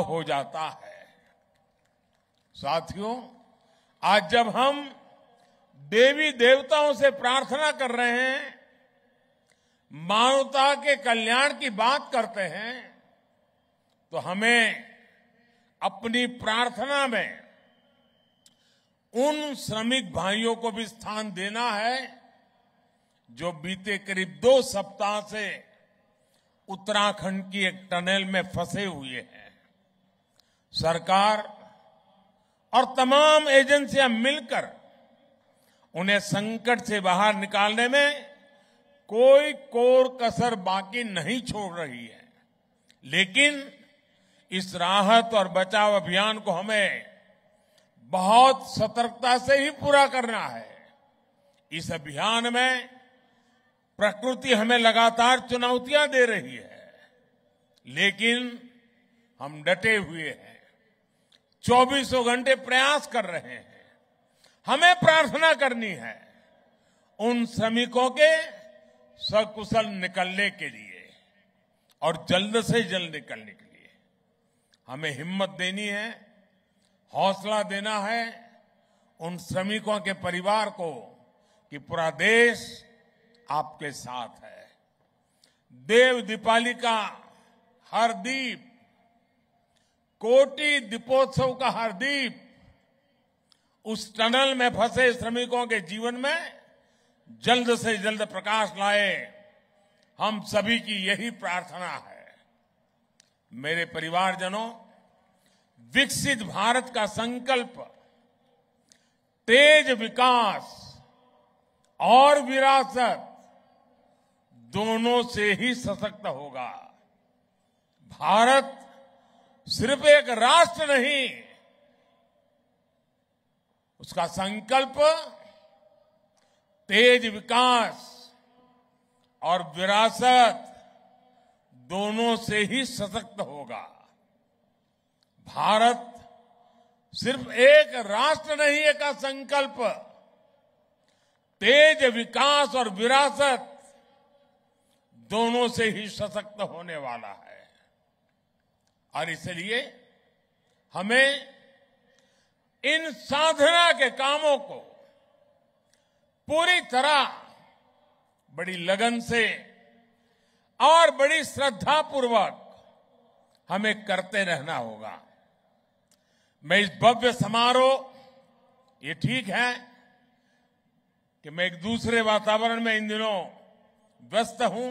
हो जाता है साथियों आज जब हम देवी देवताओं से प्रार्थना कर रहे हैं मानवता के कल्याण की बात करते हैं तो हमें अपनी प्रार्थना में उन श्रमिक भाइयों को भी स्थान देना है जो बीते करीब दो सप्ताह से उत्तराखंड की एक टनल में फंसे हुए हैं सरकार और तमाम एजेंसियां मिलकर उन्हें संकट से बाहर निकालने में कोई कोर कसर बाकी नहीं छोड़ रही है लेकिन इस राहत और बचाव अभियान को हमें बहुत सतर्कता से ही पूरा करना है इस अभियान में प्रकृति हमें लगातार चुनौतियां दे रही है लेकिन हम डटे हुए हैं चौबीसों घंटे प्रयास कर रहे हैं हमें प्रार्थना करनी है उन श्रमिकों के सकुशल निकलने के लिए और जल्द से जल्द निकलने के लिए हमें हिम्मत देनी है हौसला देना है उन श्रमिकों के परिवार को कि पूरा देश आपके साथ है देव दीपाली का हर दीप कोटि दीपोत्सव का हर दीप उस टनल में फंसे श्रमिकों के जीवन में जल्द से जल्द प्रकाश लाए हम सभी की यही प्रार्थना है मेरे परिवारजनों विकसित भारत का संकल्प तेज विकास और विरासत दोनों से ही सशक्त होगा भारत सिर्फ एक राष्ट्र नहीं उसका संकल्प तेज विकास और विरासत दोनों से ही सशक्त होगा भारत सिर्फ एक राष्ट्र नहीं एक संकल्प तेज विकास और विरासत दोनों से ही सशक्त होने वाला है और इसलिए हमें इन साधना के कामों को पूरी तरह बड़ी लगन से और बड़ी श्रद्धा पूर्वक हमें करते रहना होगा मैं इस भव्य समारोह ये ठीक है कि मैं एक दूसरे वातावरण में इन दिनों व्यस्त हूं